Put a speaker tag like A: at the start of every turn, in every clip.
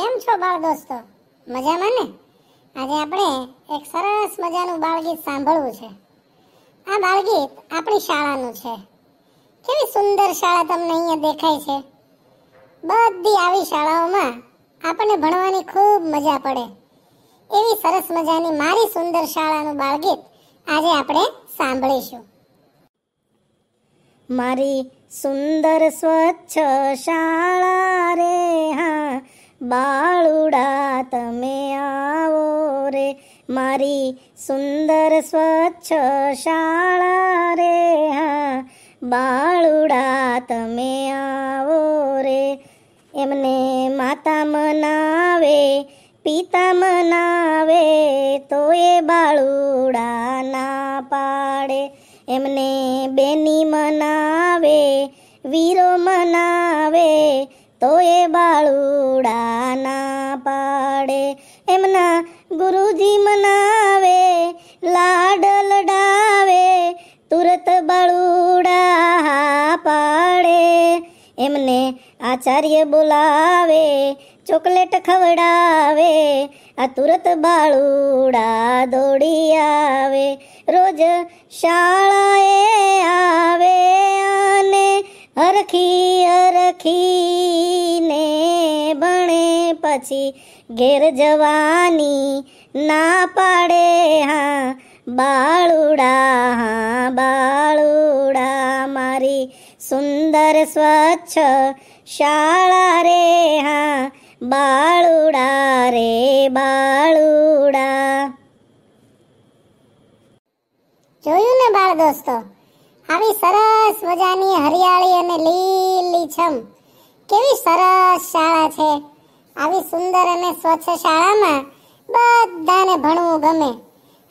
A: કેમ છો બાળ દોસ્તો મજામાં ને આજે આપણે એક સરસ મજાનું બાળગીત સાંભળવું છે આ બાળગીત આપણી શાળાનું છે કેવી સુંદર શાળા તમને અહીંયા દેખાય છે બધી આવી શાળાઓમાં આપણને ભણવાની ખૂબ મજા પડે એવી સરસ મજાની મારી સુંદર શાળાનું બાળગીત આજે આપણે સાંભળીશું
B: મારી સુંદર સ્વચ્છ શાળા રે હા બાળુડા તમે આવો રે મારી સુંદર સ્વચ્છ શાળા રે હા બાળુડા તમે આવો રે એમને માતા મનાવે પિતા મનાવે તો એ બાળુડા ના પાડે એમને બેની મનાવે વીરો મનાવે તો એ બાળુડા ના પાડે એમના ગુરુજી મનાવે લાડ લડાવે તુરત બાળુડા પાડે એમને આચાર્ય બોલાવે ચોકલેટ ખવડાવે આ તુરત બાળુડા દોડી આવે રોજ શાળાએ આવે અને હરખી હરખી પછી ઘેર જવાની ના પાડે હા બાળુડા હા બાળુડા મારી સુંદર સ્વચ્છ શાળા રે હા બાળુડા રે બાળુડા જોયું ને બાળ દોસ્તો આવી સરસ
A: મજાની હરિયાળી અને લીલીછમ કેવી સરસ શાળા છે આવી સુંદર અને સ્વચ્છ શાળામાં બધાને ભણવું ગમે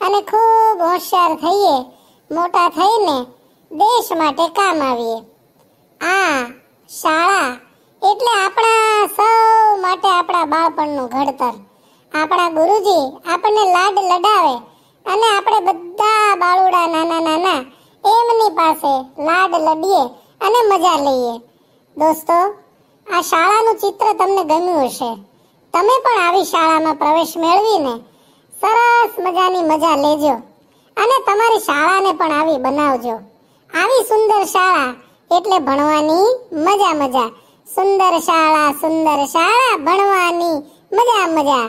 A: અને ખૂબ હોશિયાર થઈએ મોટા થઈને દેશ માટે કામ આવીએ આ શાળા એટલે આપણા સૌ માટે આપણા બાળપણનું ઘડતર આપણા ગુરુજી આપણને લાડ લડાવે અને આપણે બધા બાળુડા નાના નાના એમની પાસે લાડ લડીએ અને મજા લઈએ દોસ્તો આ શાળાનું ચિત્ર તમને ગમ્યું હશે તમે પણ આવી શાળામાં પ્રવેશ મેળવીને સરસ મજાની મજા લેજો અને તમારી શાળાને પણ આવી બનાવજો આવી સુંદર શાળા એટલે ભણવાની મજા મજા સુંદર શાળા સુંદર શાળા ભણવાની મજા મજા